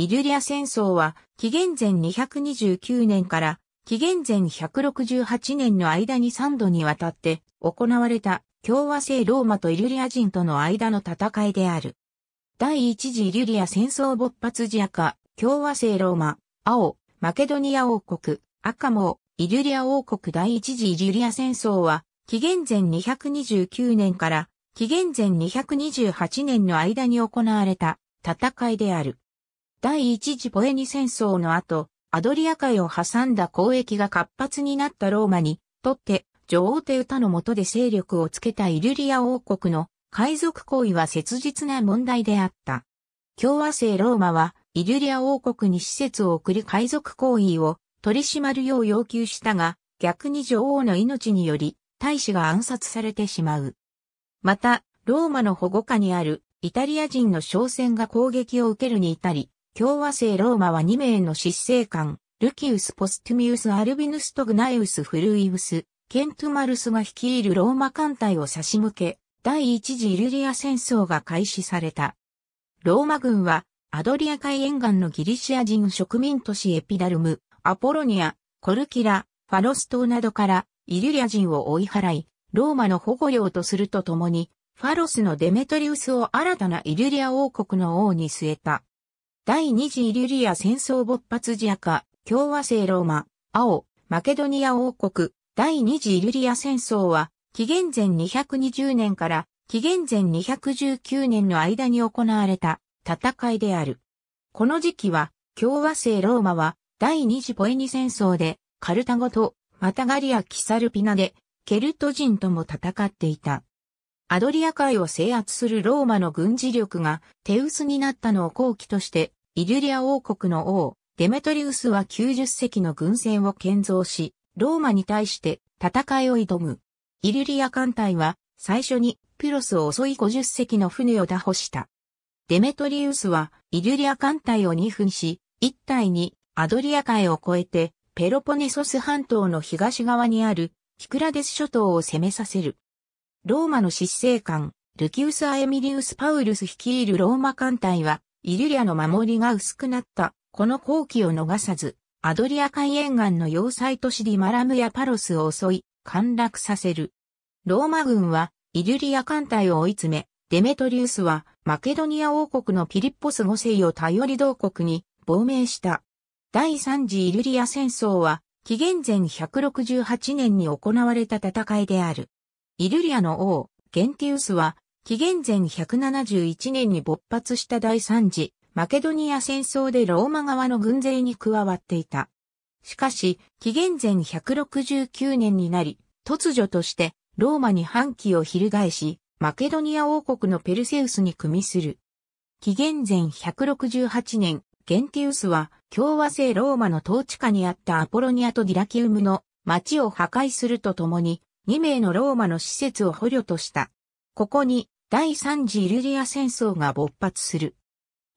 イリュリア戦争は、紀元前229年から紀元前168年の間に3度にわたって行われた共和制ローマとイリュリア人との間の戦いである。第一次イリュリア戦争勃発時赤、共和制ローマ、青、マケドニア王国、赤も、イリュリア王国第一次イリュリア戦争は、紀元前229年から紀元前228年の間に行われた戦いである。第一次ポエニ戦争の後、アドリア海を挟んだ交易が活発になったローマにとって、女王テウタの下で勢力をつけたイルリア王国の海賊行為は切実な問題であった。共和制ローマは、イルリア王国に施設を送り海賊行為を取り締まるよう要求したが、逆に女王の命により、大使が暗殺されてしまう。また、ローマの保護下にあるイタリア人の商船が攻撃を受けるに至り、共和制ローマは2名の執政官、ルキウス・ポスティミウス・アルビヌス・トグナイウス・フルイウス、ケントゥマルスが率いるローマ艦隊を差し向け、第一次イルリア戦争が開始された。ローマ軍は、アドリア海沿岸のギリシア人植民都市エピダルム、アポロニア、コルキラ、ファロス島などからイリュリア人を追い払い、ローマの保護領とするとともに、ファロスのデメトリウスを新たなイリュリア王国の王に据えた。第二次イリュリア戦争勃発時赤、共和制ローマ、青、マケドニア王国、第二次イリュリア戦争は、紀元前220年から紀元前219年の間に行われた戦いである。この時期は、共和制ローマは第二次ポエニ戦争でカルタゴとマタガリア・キサルピナでケルト人とも戦っていた。アドリア海を制圧するローマの軍事力が手薄になったのを後期としてイリュリア王国の王、デメトリウスは90隻の軍船を建造し、ローマに対して戦いを挑む。イリュリア艦隊は最初にピロスを襲い50隻の船を打破した。デメトリウスはイリュリア艦隊を2分し、1隊にアドリア海を越えてペロポネソス半島の東側にあるキクラデス諸島を攻めさせる。ローマの執政官、ルキウス・アエミリウス・パウルス率いるローマ艦隊はイリュリアの守りが薄くなった、この好機を逃さず、アドリア海沿岸の要塞都市リマラムやパロスを襲い、陥落させる。ローマ軍は、イリュリア艦隊を追い詰め、デメトリウスは、マケドニア王国のピリッポス五世を頼り同国に亡命した。第三次イリュリア戦争は、紀元前168年に行われた戦いである。イリュリアの王、ゲンティウスは、紀元前171年に勃発した第三次、マケドニア戦争でローマ側の軍勢に加わっていた。しかし、紀元前169年になり、突如としてローマに反旗を翻し、マケドニア王国のペルセウスに組みする。紀元前168年、ゲンティウスは共和制ローマの統治下にあったアポロニアとディラキウムの町を破壊するとともに、2名のローマの施設を捕虜とした。ここに第三次イルリア戦争が勃発する。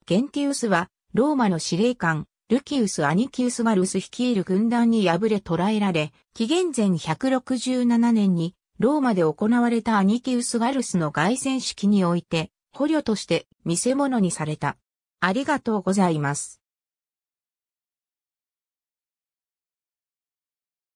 ゲンティウスは、ローマの司令官、ルキウス・アニキウス・マルス率いる軍団に敗れ捕らえられ、紀元前167年に、ローマで行われたアニキウス・ガルスの凱旋式において、捕虜として見せ物にされた。ありがとうございます。